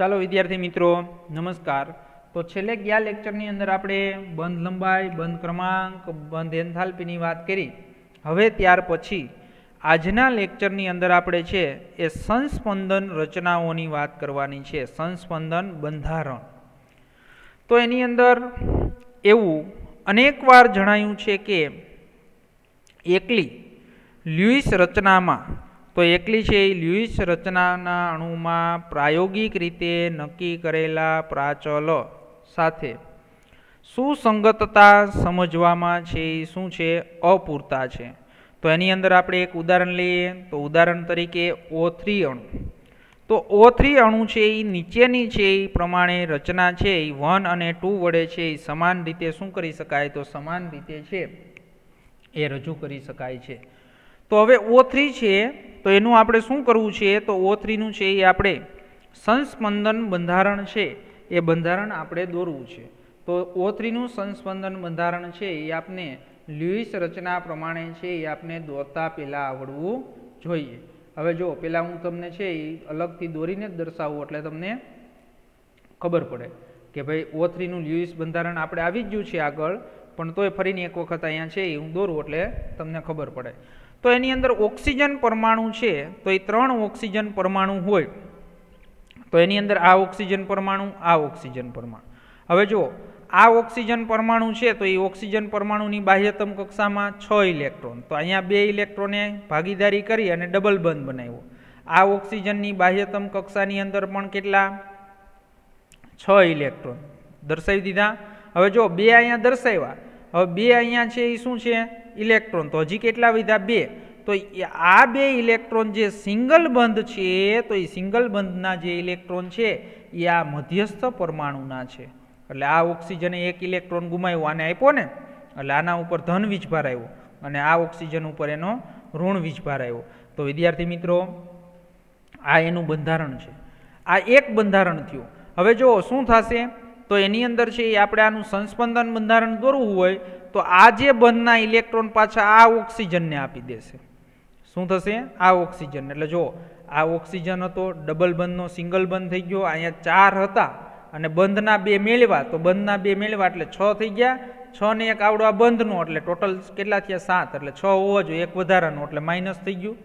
ચાલો વિદ્યાર્થી મિત્રો નમસ્કાર તો છેલ્લે ગયા લેક્ચરની અંદર આપણે બંધ લંબાઈ બંધ ક્રમાંક બંધ એન્થાલ્પીની વાત કરી હવે ત્યાર પછી આજના લેક્ચરની અંદર આપણે છે એ સંસ્પંદન રચનાઓની વાત કરવાની છે સંસ્પંદન બંધારણ તો એની અંદર એવું અનેકવાર જણાયું છે કે એકલી લ્યુઇસ રચનામાં તો એકલી છે એ લ્યુઇસ રચનાના અણુમાં પ્રાયોગિક રીતે નક્કી કરેલા પ્રાચલ સાથે સુસંગતતા સમજવામાં છે એ શું છે અપૂરતા છે તો એની અંદર આપણે એક ઉદાહરણ લઈએ તો ઉદાહરણ તરીકે ઓ થ્રી અણુ તો ઓ થ્રી અણુ છે એ નીચેની છે એ પ્રમાણે રચના છે એ વન અને ટુ વડે છે એ સમાન રીતે શું કરી શકાય તો સમાન રીતે છે એ રજૂ કરી શકાય છે તો હવે ઓ થ્રી છે તો એનું આપણે શું કરવું છે તો ઓ થ્રીનું છે એ આપણે સંસ્પંદન બંધારણ છે એ બંધારણ આપણે દોરવું છે તો ઓ થ્રીનું સંસ્પંદન બંધારણ છે એ આપને લ્યુઇસ રચના પ્રમાણે છે એ આપને દોરતા પહેલાં આવડવું જોઈએ હવે જો પહેલાં હું તમને છે એ અલગથી દોરીને જ દર્શાવું એટલે તમને ખબર પડે કે ભાઈ ઓ થ્રીનું લ્યુઇસ બંધારણ આપણે આવી જ ગયું છે આગળ પણ તોય ફરીને એક વખત અહીંયા છે એ હું દોરું એટલે તમને ખબર પડે તો એની અંદર ઓક્સિજન પરમાણુ છે તો એ ત્રણ ઓક્સિજન પરમાણુ હોય તો એની અંદર આ ઓક્સિજન પરમાણુ આ ઓક્સિજન પરમાણુ હવે જુઓ આ ઓક્સિજન પરમાણુ છે તો એ ઓક્સિજન પરમાણુની બાહ્યતમ કક્ષામાં છ ઇલેક્ટ્રોન તો અહીંયા બે ઇલેક્ટ્રોને ભાગીદારી કરી અને ડબલ બંધ બનાવ્યો આ ઓક્સિજનની બાહ્યતમ કક્ષાની અંદર પણ કેટલા છ ઇલેક્ટ્રોન દર્શાવી દીધા હવે જો બે અહીંયા દર્શાવ્યા હવે બે અહીંયા છે એ શું છે ઇલેક્ટ્રોન તો હજી કેટલા વિધા બે તો આ બે ઇલેક્ટ્રોન જે સિંગલ બંધ છે તો એ સિંગલ બંધના જે ઇલેક્ટ્રોન છે એ આ મધ્યસ્થ પરમાણુના છે એટલે આ ઓક્સિજને એક ઇલેક્ટ્રોન ગુમાવ્યો આને આપ્યો ને એટલે આના ઉપર ધન વીજભાર આવ્યો અને આ ઓક્સિજન ઉપર એનો ઋણ વીજભાર આવ્યો તો વિદ્યાર્થી મિત્રો આ એનું બંધારણ છે આ એક બંધારણ થયું હવે જો શું થશે તો એની અંદર છે એ આપણે આનું સંસ્પંદન બંધારણ દોરવું હોય તો આ જે બંધના ઇલેક્ટ્રોન પાછા આ ઓક્સિજનને આપી દેશે શું થશે આ ઓક્સિજન એટલે જો આ ઓક્સિજન હતો ડબલ બંધનો સિંગલ બંધ થઈ ગયો અહીંયા ચાર હતા અને બંધના બે મેળવા તો બંધના બે મેળવા એટલે છ થઈ ગયા છ ને એક આવડો આ બંધનો એટલે ટોટલ કેટલા થયા સાત એટલે છ હોવો જોઈએ એક વધારાનો એટલે માઇનસ થઈ ગયું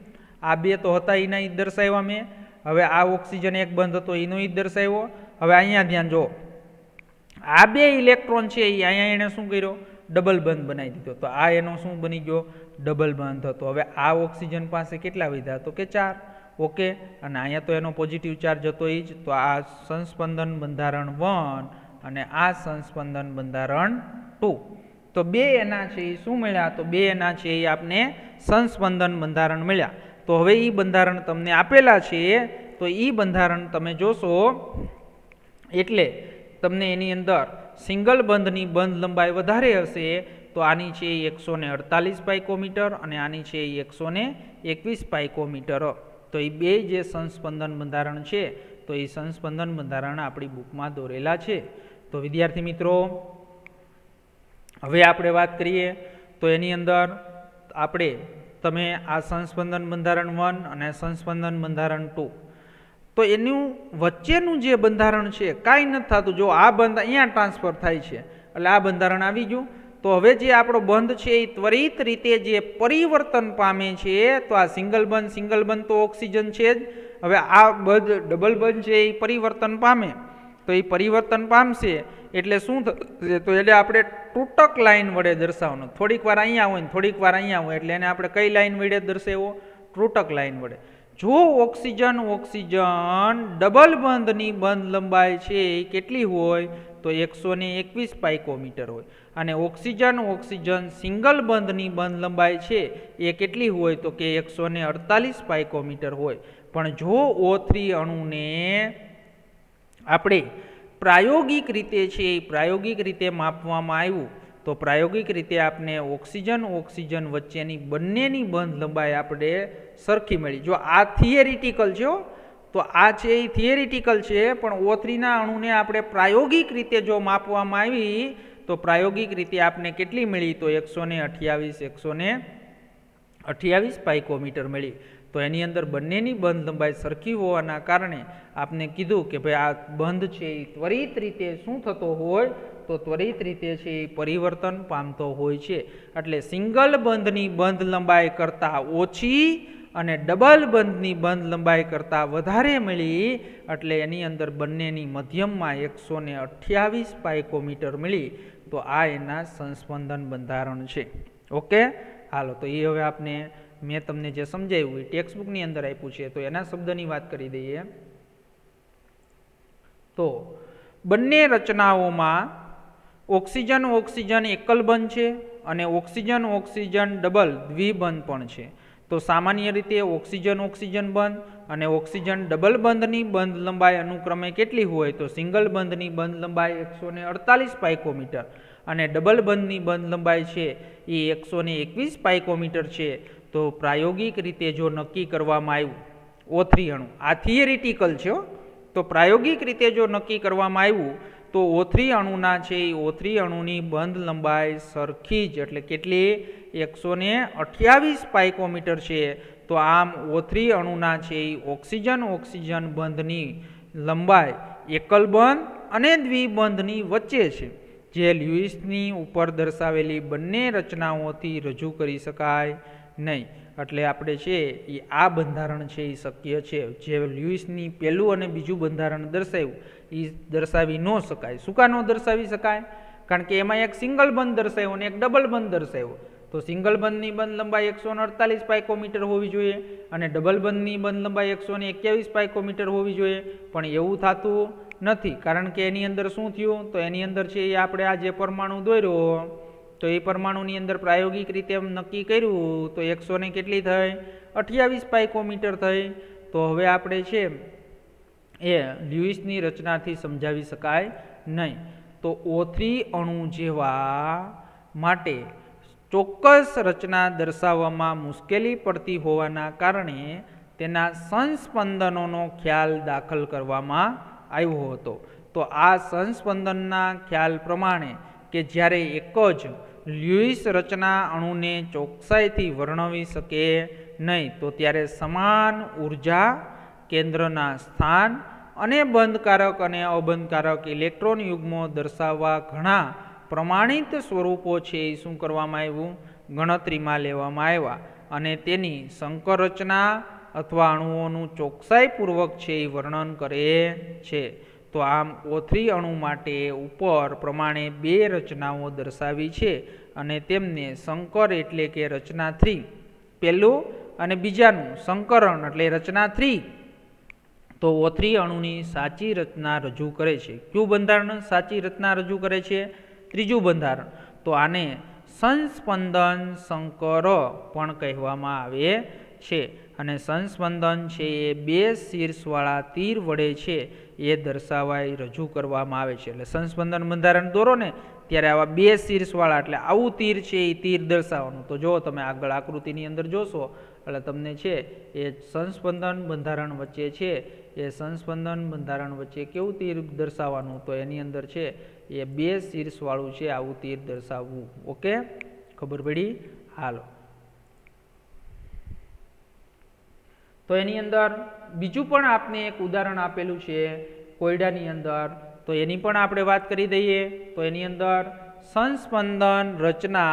આ બે તો હતા એના એ દર્શાવ્યા મેં હવે આ ઓક્સિજન એક બંધ હતો એનો એ દર્શાવ્યો હવે અહીંયા ધ્યાન જો આ બે ઇલેક્ટ્રોન છે એ અહીંયા એણે શું કર્યો ડબલ બંધ બનાવી દીધો તો આ એનો શું બની ગયો ડબલ બંધ હતો હવે આ ઓક્સિજન પાસે કેટલા વીધા તો કે ચાર ઓકે અને અહીંયા તો એનો પોઝિટિવ ચાર્જ હતો એ જ તો આ સંસ્પંદન બંધારણ વન અને આ સંસ્પંદન બંધારણ ટુ તો બે એના છે એ શું મળ્યા તો બે એના છે એ આપને સંસ્પંદન બંધારણ મળ્યા તો હવે એ બંધારણ તમને આપેલા છે તો એ બંધારણ તમે જોશો એટલે તમને એની અંદર સિંગલ બંધની બંધ લંબાઈ વધારે હશે તો આની છે એ એકસો ને અડતાલીસ પાઇકોમીટર અને આની છે એ એકસો ને એકવીસ પાઇકોમીટર તો એ બે જે સંસ્પંદન બંધારણ છે તો એ સંસ્પંદન બંધારણ આપણી બુકમાં દોરેલા છે તો વિદ્યાર્થી મિત્રો હવે આપણે વાત કરીએ તો એની અંદર આપણે તમે આ સંસ્પંદન બંધારણ વન અને સંસ્પંદન બંધારણ ટુ તો એનું વચ્ચેનું જે બંધારણ છે કાંઈ નથી થતું જો આ બંધ અહીંયા ટ્રાન્સફર થાય છે એટલે આ બંધારણ આવી ગયું તો હવે જે આપણો બંધ છે એ ત્વરિત રીતે જે પરિવર્તન પામે છે તો આ સિંગલ બંધ સિંગલ બંધ તો ઓક્સિજન છે જ હવે આ બંધ ડબલ બંધ છે એ પરિવર્તન પામે તો એ પરિવર્તન પામશે એટલે શું થશે તો એટલે આપણે તૂટક લાઇન વડે દર્શાવવાનું થોડીક વાર અહીંયા હોય ને થોડીક વાર અહીંયા હોય એટલે એને આપણે કઈ લાઇન વડે દર્શાવો તૂટક લાઇન વડે જો ઓક્સિજન ઓક્સિજન ડબલ બંધની બંધ લંબાઈ છે કેટલી હોય તો એકસો ને એકવીસ પાઇકોમીટર હોય અને ઓક્સિજન ઓક્સિજન સિંગલ બંધની બંધ લંબાઈ છે એ કેટલી હોય તો કે એકસો ને અડતાલીસ પાઇકોમીટર હોય પણ જો ઓ થ્રી અણુને આપણે પ્રાયોગિક રીતે છે એ પ્રાયોગિક રીતે માપવામાં આવ્યું તો પ્રાયોગિક રીતે આપને ઓક્સિજન ઓક્સિજન વચ્ચેની બંનેની બંધ લંબાઈ આપણે સરખી મળી જો આ થિયરિટિકલ છે તો આ છે એ થિયરિટિકલ છે પણ ઓથ્રીના અણુને આપણે પ્રાયોગિક રીતે જો માપવામાં આવી તો પ્રાયોગિક રીતે આપને કેટલી મળી તો એકસો ને અઠ્યાવીસ એકસો ને અઠ્યાવીસ પાઇકોમીટર મળી તો એની અંદર બંનેની બંધ લંબાઈ સરખી હોવાના કારણે આપને કીધું કે ભાઈ આ બંધ છે એ ત્વરિત રીતે શું થતો હોય તો ત્વરિત રીતે છે એ પરિવર્તન પામતો હોય છે એટલે સિંગલ બંધની બંધ લંબાઈ કરતાં ઓછી અને ડબલ બંધની બંધ લંબાઈ કરતાં વધારે મળી એટલે એની અંદર બંનેની મધ્યમમાં એકસો ને અઠ્યાવીસ પાઇકોમીટર મળી તો આ એના સંસ્પંદન બંધારણ છે ઓકે હાલો તો એ હવે આપને મેં તમને જે સમજાવ્યું એ ટેક્સ્ટબુકની અંદર આપ્યું છે તો એના શબ્દની વાત કરી દઈએ તો બંને રચનાઓમાં ઓક્સિજન ઓક્સિજન એકલ બંધ છે અને ઓક્સિજન ઓક્સિજન ડબલ દ્વિબંધ પણ છે તો સામાન્ય રીતે ઓક્સિજન ઓક્સિજન બંધ અને ઓક્સિજન ડબલ બંધની બંધ લંબાઈ અનુક્રમે કેટલી હોય તો સિંગલ બંધની બંધ લંબાઈ એકસો અડતાલીસ પાઇકોમીટર અને ડબલ બંધની બંધ લંબાઈ છે એ એકસો એકવીસ પાઇકોમીટર છે તો પ્રાયોગિક રીતે જો નક્કી કરવામાં આવ્યું ઓથ્રી અણુ આ થિયરિટિકલ છે તો પ્રાયોગિક રીતે જો નક્કી કરવામાં આવ્યું તો ઓથ્રી અણુના છે એ ઓથ્રી અણુની બંધ લંબાઈ સરખી જ એટલે કેટલી એકસો ને અઠ્યાવીસ પાઇકોમીટર છે તો આમ ઓથ્રી અણુના છે એ ઓક્સિજન ઓક્સિજન બંધની લંબાઈ એકલ બંધ અને દ્વિબંધની વચ્ચે છે જે લ્યુઇસની ઉપર દર્શાવેલી બંને રચનાઓથી રજૂ કરી શકાય નહીં એટલે આપણે છે એ આ બંધારણ છે એ શક્ય છે જે લ્યુઇસની પહેલું અને બીજું બંધારણ દર્શાવ્યું એ દર્શાવી ન શકાય શું કા ન દર્શાવી શકાય કારણ કે એમાં એક સિંગલ બંધ દર્શાવ્યો અને એક ડબલ બંધ દર્શાવ્યો તો સિંગલ બંધની બંધ લંબાઈ એકસો અડતાલીસ પાઇકોમીટર હોવી જોઈએ અને ડબલ બંધની બંધ લંબાઈ એકસો ને એક્યાવીસ પાઇકોમીટર હોવી જોઈએ પણ એવું થતું નથી કારણ કે એની અંદર શું થયું તો એની અંદર છે એ આપણે આ જે પરમાણુ દોર્યો તો એ પરમાણુની અંદર પ્રાયોગિક રીતે એમ નક્કી કર્યું તો એકસો ને કેટલી થઈ અઠ્યાવીસ પાઇકોમીટર થઈ તો હવે આપણે છે એ લ્યુઇસની રચનાથી સમજાવી શકાય નહીં તો ઓથ્રી અણુ જેવા માટે ચોક્કસ રચના દર્શાવવામાં મુશ્કેલી પડતી હોવાના કારણે તેના સંસ્પંદનોનો ખ્યાલ દાખલ કરવામાં આવ્યો હતો તો આ સંસ્પંદનના ખ્યાલ પ્રમાણે કે જ્યારે એક જ લ્યુઇસ રચના અણુને ચોકસાઈથી વર્ણવી શકે નહીં તો ત્યારે સમાન ઉર્જા કેન્દ્રના સ્થાન અને બંધકારક અને અબંધકારક ઇલેક્ટ્રોન યુગ્મો દર્શાવવા ઘણા પ્રમાણિત સ્વરૂપો છે એ શું કરવામાં આવ્યું ગણતરીમાં લેવામાં આવ્યા અને તેની સંકર રચના અથવા અણુઓનું ચોકસાઈપૂર્વક છે એ વર્ણન કરે છે તો આમ ઓથ્રી અણુ માટે ઉપર પ્રમાણે બે રચનાઓ દર્શાવી છે અને તેમને શંકર એટલે કે રચના થ્રી પહેલું અને બીજાનું સંકરણ એટલે રચના થ્રી તો ઓથ્રી અણુની સાચી રચના રજૂ કરે છે કયું બંધારણ સાચી રચના રજૂ કરે છે ત્રીજું બંધારણ તો આને સંસ્પંદન સંકર પણ કહેવામાં આવે છે અને સંસ્પંદન છે એ બે શીર્ષવાળા તીર વડે છે એ દર્શાવાય રજૂ કરવામાં આવે છે એટલે સંસ્પંદન બંધારણ દોરો ને ત્યારે આવા બે શીર્ષવાળા એટલે આવું તીર છે એ તીર દર્શાવવાનું તો જો તમે આગળ આકૃતિની અંદર જોશો એટલે તમને છે એ સંસ્પંદન બંધારણ વચ્ચે છે એ સંસ્પંદન બંધારણ વચ્ચે કેવું તીર દર્શાવવાનું તો એની અંદર છે એ બે શીર્ષવાળું છે આવું તીર દર્શાવવું ઓકે ખબર પડી હાલો તો એની અંદર બીજું પણ આપને એક ઉદાહરણ આપેલું છે કોયડાની અંદર તો એની પણ આપણે વાત કરી દઈએ તો એની અંદર સંસ્પંદન રચના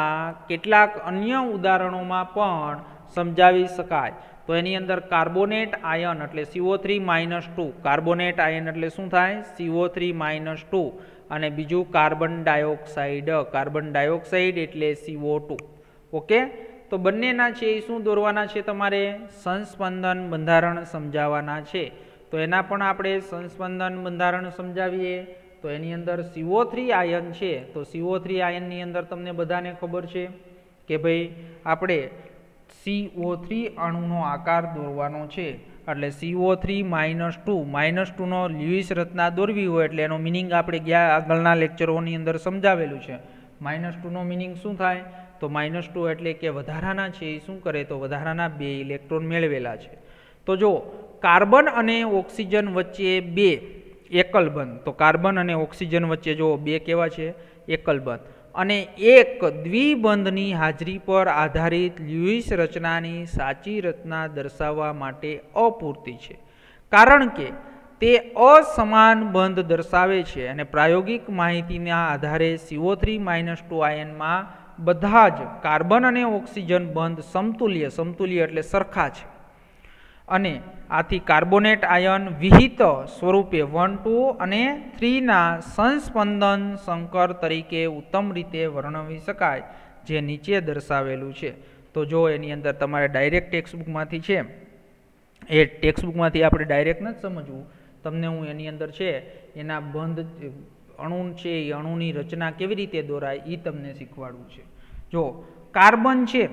કેટલાક અન્ય ઉદાહરણોમાં પણ સમજાવી શકાય તો એની અંદર કાર્બોનેટ આયન એટલે CO three minus two carbonate આયન એટલે શું થાય સીઓ થ્રી માઇનસ ટુ અને બીજું કાર્બન ડાયોક્સાઇડ કાર્બન ડાયોક્સાઇડ એટલે સીઓ ટુ ઓકે તો બંનેના છે એ શું દોરવાના છે તમારે સંસ્પંદન બંધારણ સમજાવવાના છે તો એના પણ આપણે સંસ્પંદન બંધારણ સમજાવીએ તો એની અંદર સીઓ થ્રી આયન છે તો સીઓ થ્રી આયનની અંદર તમને બધાને ખબર છે કે ભાઈ આપણે સીઓ થ્રી અણુનો આકાર દોરવાનો છે એટલે CO three minus two minus ટુનો લ્યુઈસ રચના દોરવી હોય એટલે એનો મિનિંગ આપણે ગયા આગળના લેક્ચરોની અંદર સમજાવેલું છે માઇનસ ટુનો મિનિંગ શું થાય તો માઇનસ ટુ એટલે કે વધારાના છે એ શું કરે તો વધારાના બે ઇલેક્ટ્રોન મેળવેલા છે તો જો કાર્બન અને ઓક્સિજન વચ્ચે બે એકલબંધ તો કાર્બન અને ઓક્સિજન વચ્ચે જો બે કેવા છે એકલબંધ અને એક દ્વિબંધની હાજરી પર આધારિત લ્યુઇસ રચનાની સાચી રચના દર્શાવવા માટે અપૂરતી છે કારણ કે તે અસમાન બંધ દર્શાવે છે અને પ્રાયોગિક માહિતીના આધારે સીઓ થ્રી માઇનસ ટુ આયનમાં બધા જ કાર્બન અને ઓક્સિજન બંધ સમતુલ્ય સમતુલ્ય એટલે સરખા છે અને આથી કાર્બોનેટ આયન વિહિત સ્વરૂપે વન ટુ અને થ્રીના સંસ્પંદન સંકર તરીકે ઉત્તમ રીતે વર્ણવી શકાય જે નીચે દર્શાવેલું છે તો જો એની અંદર તમારે ડાયરેક્ટ ટેક્સ્ટબુકમાંથી છે એ ટેક્સ્ટબુકમાંથી આપણે ડાયરેક્ટ નથી સમજવું તમને હું એની અંદર છે એના બંધ અણુ છે એ અણુની રચના કેવી રીતે દોરાય એ તમને શીખવાડવું છે જો કાર્બન છે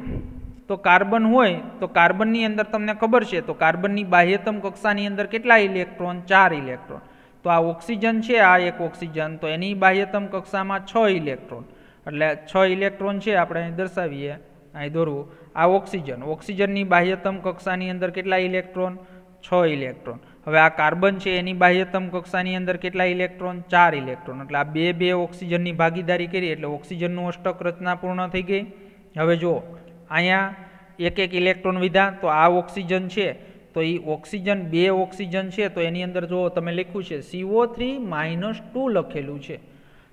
તો કાર્બન હોય તો કાર્બનની અંદર તમને ખબર છે તો કાર્બનની બાહ્યતમ કક્ષાની અંદર કેટલા ઇલેક્ટ્રોન ચાર ઇલેક્ટ્રોન તો આ ઓક્સિજન છે આ એક ઓક્સિજન તો એની બાહ્યતમ કક્ષામાં છ ઇલેક્ટ્રોન એટલે છ ઇલેક્ટ્રોન છે આપણે અહીં દર્શાવીએ અહીં દોરવું આ ઓક્સિજન ઓક્સિજનની બાહ્યતમ કક્ષાની અંદર કેટલા ઇલેક્ટ્રોન છ ઇલેક્ટ્રોન હવે આ કાર્બન છે એની બાહ્યતમ કક્ષાની અંદર કેટલા ઇલેક્ટ્રોન ચાર ઇલેક્ટ્રોન એટલે આ બે બે ઓક્સિજનની ભાગીદારી કરી એટલે ઓક્સિજનનું અષ્ટક રચના પૂર્ણ થઈ ગઈ હવે જુઓ અહીંયા એક એક ઇલેક્ટ્રોન વિધા તો આ ઓક્સિજન છે તો એ ઓક્સિજન બે ઓક્સિજન છે તો એની અંદર જો તમે લખ્યું છે સીઓ થ્રી માઇનસ ટુ લખેલું છે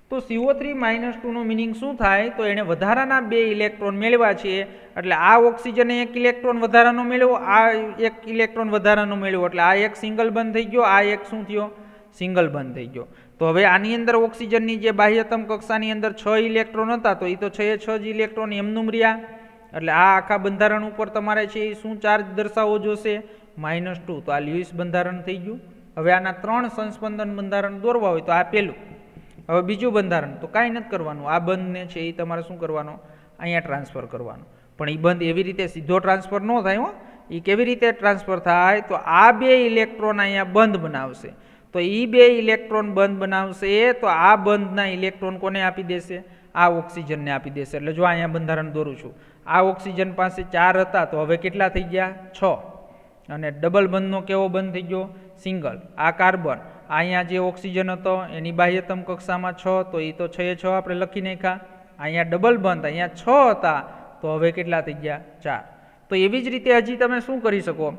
તો સીઓ થ્રી માઇનસ ટુનું મિનિંગ શું થાય તો એણે વધારાના બે ઇલેક્ટ્રોન મેળવ્યા છે એટલે આ ઓક્સિજને એક ઇલેક્ટ્રોન વધારાનો મેળવો આ એક ઇલેક્ટ્રોન વધારાનો મેળવ્યો એટલે આ એક સિંગલ બંધ થઈ ગયો આ એક શું થયો સિંગલ બંધ થઈ ગયો તો હવે આની અંદર ઓક્સિજનની જે બાહ્યતમ કક્ષાની અંદર છ ઇલેક્ટ્રોન હતા તો એ તો છ એ છ જ ઇલેક્ટ્રોન એમનું રહ્યા એટલે આ આખા બંધારણ ઉપર તમારે છે એ શું ચાર્જ દર્શાવવો જોશે માઇનસ ટુ તો આ લ્યુઇસ બંધારણ થઈ ગયું હવે આના ત્રણ સંસ્પંદન બંધારણ દોરવા હોય તો આ પહેલું હવે બીજું બંધારણ તો કાંઈ નથી કરવાનું આ બંધને છે એ તમારે શું કરવાનો અહીંયા ટ્રાન્સફર કરવાનો પણ એ બંધ એવી રીતે સીધો ટ્રાન્સફર ન થાય હો એ કેવી રીતે ટ્રાન્સફર થાય તો આ બે ઇલેક્ટ્રોન અહીંયા બંધ બનાવશે તો એ બે ઇલેક્ટ્રોન બંધ બનાવશે તો આ બંધના ઇલેક્ટ્રોન કોને આપી દેશે આ ઓક્સિજનને આપી દેશે એટલે જો અહીંયા બંધારણ દોરું છું આ ઓક્સિજન પાસે ચાર હતા તો હવે કેટલા થઈ ગયા છ અને ડબલ બંધનો કેવો બંધ થઈ ગયો સિંગલ આ કાર્બન અહીંયા જે ઓક્સિજન હતો એની બાહ્યતમ કક્ષામાં છ તો એ તો છ એ છ આપણે લખી નાખ્યા અહીંયા ડબલ બંધ અહીંયા છ હતા તો હવે કેટલા થઈ ગયા ચાર તો એવી જ રીતે હજી તમે શું કરી શકો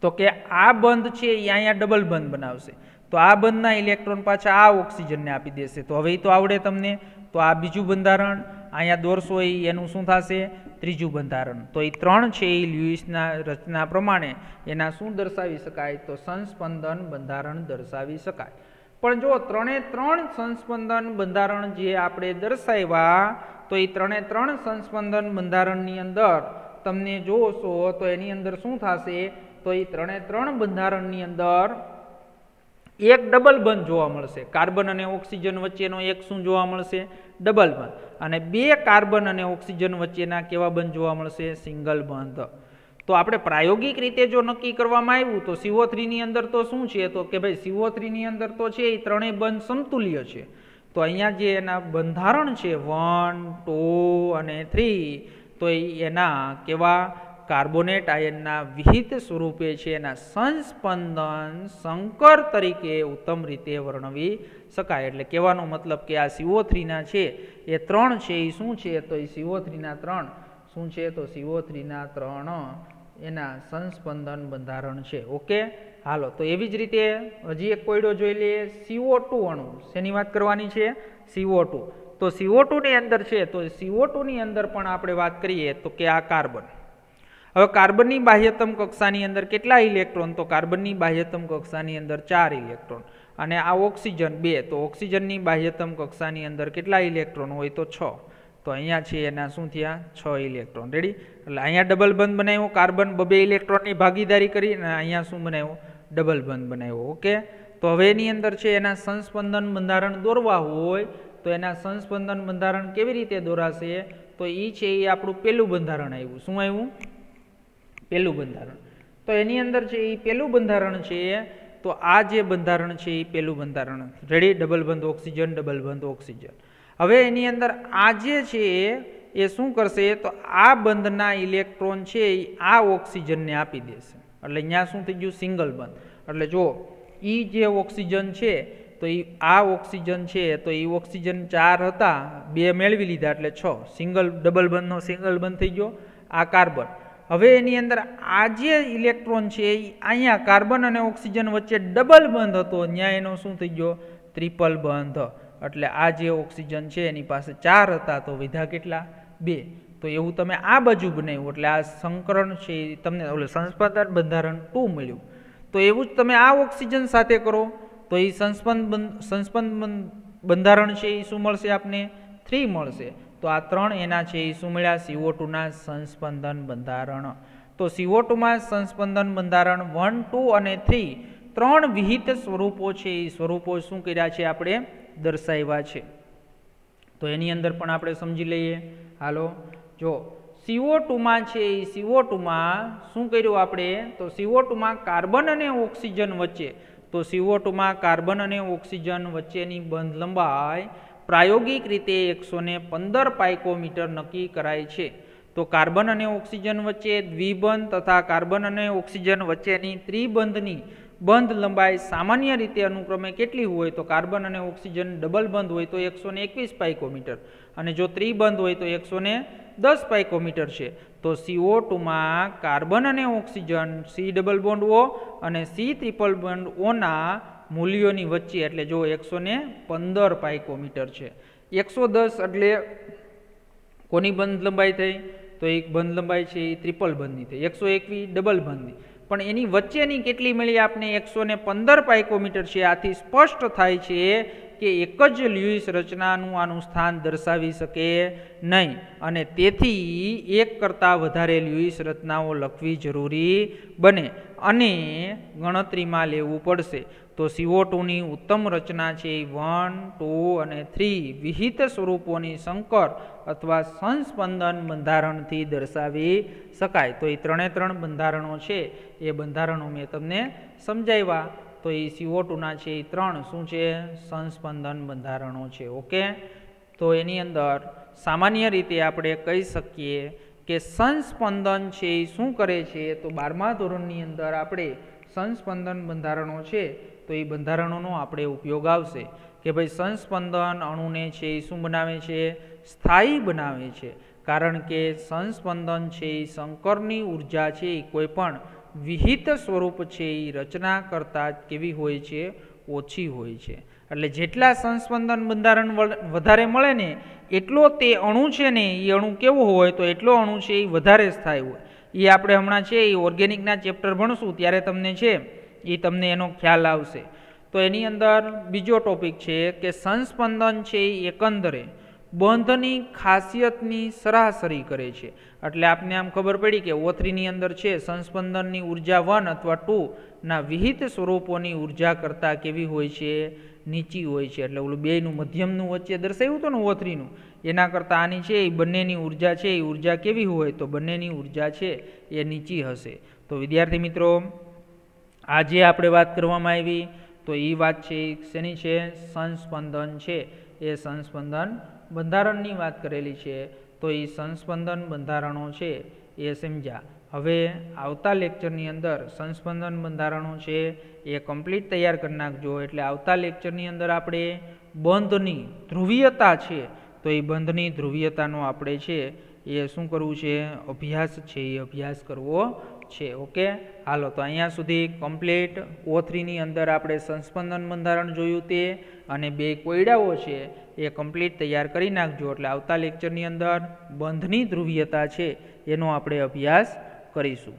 તો કે આ બંધ છે એ અહીંયા ડબલ બંધ બનાવશે તો આ બંધના ઇલેક્ટ્રોન પાછા આ ઓક્સિજનને આપી દેશે તો હવે એ તો આવડે તમને તો આ બીજું બંધારણ અહીંયા દોરશો એનું શું થશે ત્રીજું બંધારણ તો એ ત્રણ છે એ લ્યુઇસના રચના પ્રમાણે એના શું દર્શાવી શકાય તો સંસ્પંદન બંધારણ દર્શાવી શકાય પણ જો ત્રણે ત્રણ સંસ્પંદન બંધારણ જે આપણે દર્શાવ્યા તો એ ત્રણે ત્રણ સંસ્પંદન બંધારણની અંદર તમને જોશો તો એની અંદર શું થશે તો એ ત્રણે ત્રણ બંધારણની અંદર એક ડબલ બંધ જોવા મળશે કાર્બન અને ઓક્સિજન વચ્ચેનો એક શું જોવા મળશે ડબલ બંધ અને બે કાર્બન અને ઓક્સિજન વચ્ચેના કેવા બંધ જોવા મળશે સિંગલ બંધ તો આપણે પ્રાયોગિક રીતે જો નક્કી કરવામાં આવ્યું તો સીઓ થ્રીની અંદર તો શું છે તો કે ભાઈ સીઓ થ્રીની અંદર તો છે એ ત્રણેય બંધ સમતુલ્ય છે તો અહીંયા જે એના બંધારણ છે વન ટુ અને થ્રી તો એના કેવા કાર્બોનેટ આયનના વિહિત સ્વરૂપે છે એના સંસ્પંદન સંકર તરીકે ઉત્તમ રીતે વર્ણવી શકાય એટલે કહેવાનો મતલબ કે આ સીઓ થ્રીના છે એ ત્રણ છે એ શું છે તો એ સીઓ થ્રીના ત્રણ શું છે તો સીઓ થ્રીના ત્રણ એના સંસ્પંદન બંધારણ છે ઓકે હાલો તો એવી જ રીતે હજી એક કોયડો જોઈ લઈએ સીઓ ટુ અણુ શેની વાત કરવાની છે સીઓ ટુ તો સીઓ ટુની અંદર છે તો સીઓ ટુની અંદર પણ આપણે વાત કરીએ તો કે આ કાર્બન હવે કાર્બનની બાહ્યતમ કક્ષાની અંદર કેટલા ઇલેક્ટ્રોન તો કાર્બનની બાહ્યતમ કક્ષાની અંદર ચાર ઇલેક્ટ્રોન અને આ ઓક્સિજન બે તો ઓક્સિજનની બાહ્યતમ કક્ષાની અંદર કેટલા ઇલેક્ટ્રોન હોય તો છ તો અહીંયા છે એના શું થયા છ ઇલેક્ટ્રોન રેડી એટલે અહીંયા ડબલ બંધ બનાવ્યો કાર્બન બબે ઇલેક્ટ્રોનની ભાગીદારી કરી અને અહીંયા શું બનાવ્યો ડબલ બંધ બનાવ્યો ઓકે તો હવે એની અંદર છે એના સંસ્પંદન બંધારણ દોરવા હોય તો એના સંસ્પંદન બંધારણ કેવી રીતે દોરાશે તો એ છે એ આપણું પહેલું બંધારણ આવ્યું શું આવ્યું પહેલું બંધારણ તો એની અંદર છે એ પહેલું બંધારણ છે તો આ જે બંધારણ છે એ પહેલું બંધારણ રેડી ડબલ બંધ ઓક્સિજન ડબલ બંધ ઓક્સિજન હવે એની અંદર આ જે છે એ શું કરશે તો આ બંધના ઇલેક્ટ્રોન છે એ આ ઓક્સિજનને આપી દેશે એટલે અહીંયા શું થઈ ગયું સિંગલ બંધ એટલે જો એ જે ઓક્સિજન છે તો એ આ ઓક્સિજન છે તો એ ઓક્સિજન ચાર હતા બે મેળવી લીધા એટલે છ સિંગલ ડબલ બંધનો સિંગલ બંધ થઈ ગયો આ કાર્બન હવે એની અંદર આ જે ઇલેક્ટ્રોન છે એ અહીંયા કાર્બન અને ઓક્સિજન વચ્ચે ડબલ બંધ હતો ત્યાં એનો શું થઈ ગયો ત્રિપલ બંધ એટલે આ જે ઓક્સિજન છે એની પાસે ચાર હતા તો વિધા કેટલા બે તો એવું તમે આ બાજુ બનાવ્યું એટલે આ સંકરણ છે એ તમને ઓલે સંસ્પર્ધન બંધારણ ટુ મળ્યું તો એવું જ તમે આ ઓક્સિજન સાથે કરો તો એ સંસ્પન્દ બંધ સંસ્પંદ બંધારણ છે એ શું મળશે આપને થ્રી મળશે તો આ ત્રણ એના છે એ શું મળ્યા સીઓ ટુના સંસ્પંદન બંધારણ તો સીઓ ટુમાં સંસ્પંદન બંધારણ વન ટુ અને થ્રી ત્રણ વિહિત સ્વરૂપો છે એ સ્વરૂપો શું કર્યા છે આપણે દર્શાવ્યા છે તો એની અંદર પણ આપણે સમજી લઈએ હાલો જો સીઓ ટુમાં છે એ સીઓ ટુમાં શું કર્યું આપણે તો સીઓ ટુમાં કાર્બન અને ઓક્સિજન વચ્ચે તો સીઓ ટુમાં કાર્બન અને ઓક્સિજન વચ્ચેની બંધ લંબાઈ પ્રાયોગિક રીતે એકસો ને પંદર પાઇકોમીટર નક્કી કરાય છે તો કાર્બન અને ઓક્સિજન વચ્ચે દ્વિબંધ તથા કાર્બન અને ઓક્સિજન વચ્ચેની ત્રિબંધની બંધ લંબાઈ સામાન્ય રીતે અનુક્રમે કેટલી હોય તો કાર્બન અને ઓક્સિજન ડબલ બંધ હોય તો એકસો ને એકવીસ પાઇકોમીટર અને જો ત્રિબંધ હોય તો એકસો ને દસ પાઇકોમીટર છે તો સીઓ ટુમાં કાર્બન અને oxygen C double bond O અને સી ટ્રિપલ બોન્ડ ઓના મૂલ્યોની વચ્ચે એટલે જો એકસો ને પંદર પાઇકોમીટર છે એકસો દસ એટલે કોની બંધ લંબાઈ થઈ તો એક બંધ લંબાઈ છે એ ત્રિપલ બંધની થઈ એકસો એકવી ડબલ બંધની પણ એની વચ્ચેની કેટલી મળી આપને એકસો ને પંદર પાઇકોમીટર છે આથી સ્પષ્ટ થાય છે કે એક જ લ્યુઇસ રચનાનું આનું સ્થાન દર્શાવી શકે નહીં અને તેથી એક કરતાં વધારે લ્યુઇસ રચનાઓ લખવી જરૂરી બને અને ગણતરીમાં લેવું પડશે તો સીઓ ટુની ઉત્તમ રચના છે વન ટુ અને થ્રી વિહિત સ્વરૂપોની સંકર અથવા સંસ્પંદન બંધારણથી દર્શાવી શકાય તો એ ત્રણે ત્રણ બંધારણો છે એ બંધારણો મેં તમને સમજાવ્યા તો એ સીઓ ટુના છે એ ત્રણ શું છે સંસ્પંદન બંધારણો છે ઓકે તો એની અંદર સામાન્ય રીતે આપણે કહી શકીએ કે સંસ્પંદન છે એ શું કરે છે તો બારમા ધોરણની અંદર આપણે સંસ્પંદન બંધારણો છે તો એ બંધારણોનો આપણે ઉપયોગ આવશે કે ભાઈ સંસ્પંદન અણુને છે એ શું બનાવે છે સ્થાયી બનાવે છે કારણ કે સંસ્પંદન છે એ શંકરની ઉર્જા છે એ કોઈ પણ વિહિત સ્વરૂપ છે એ રચના કરતાં કેવી હોય છે ઓછી હોય છે એટલે જેટલા સંસ્પંદન બંધારણ વધારે મળે ને એટલો તે અણુ છે ને એ અણુ કેવો હોય તો એટલો અણુ છે એ વધારે સ્થાયી હોય એ આપણે હમણાં છે એ ઓર્ગેનિકના ચેપ્ટર ભણશું ત્યારે તમને છે એ તમને એનો ખ્યાલ આવશે તો એની અંદર બીજો ટોપિક છે કે સંસ્પંદન છે એ એકંદરે બંધની ખાસિયતની સરાસરી કરે છે એટલે આપને આમ ખબર પડી કે ઓથરીની અંદર છે સંસ્પંદનની ઉર્જા વન અથવા ટુ ના વિહિત સ્વરૂપોની ઉર્જા કરતાં કેવી હોય છે નીચી હોય છે એટલે ઓલું બેનું મધ્યમનું વચ્ચે દર્શાવ્યું હતું ને ઓથરીનું એના કરતાં આની છે એ બંનેની ઉર્જા છે એ ઉર્જા કેવી હોય તો બંનેની ઉર્જા છે એ નીચી હશે તો વિદ્યાર્થી મિત્રો આજે આપણે વાત કરવામાં આવી તો એ વાત છે એ શેની છે સંસ્પંદન છે એ સંસ્પંદન બંધારણની વાત કરેલી છે તો એ સંસ્પંદન બંધારણો છે એ સમજ્યા હવે આવતા લેક્ચરની અંદર સંસ્પંદન બંધારણો છે એ કમ્પ્લીટ તૈયાર કરી નાખજો એટલે આવતા લેક્ચરની અંદર આપણે બંધની ધ્રુવીયતા છે તો એ બંધની ધ્રુવીયતાનો આપણે છે એ શું કરવું છે અભ્યાસ છે એ અભ્યાસ કરવો છે ઓકે હાલો તો અહીંયા સુધી કમ્પ્લીટ ઓ અંદર આપણે સંસ્પંદન બંધારણ જોયું તે અને બે કોયડાઓ છે એ કમ્પ્લીટ તૈયાર કરી નાખજો એટલે આવતા લેક્ચરની અંદર બંધની ધ્રુવીયતા છે એનો આપણે અભ્યાસ કરીશું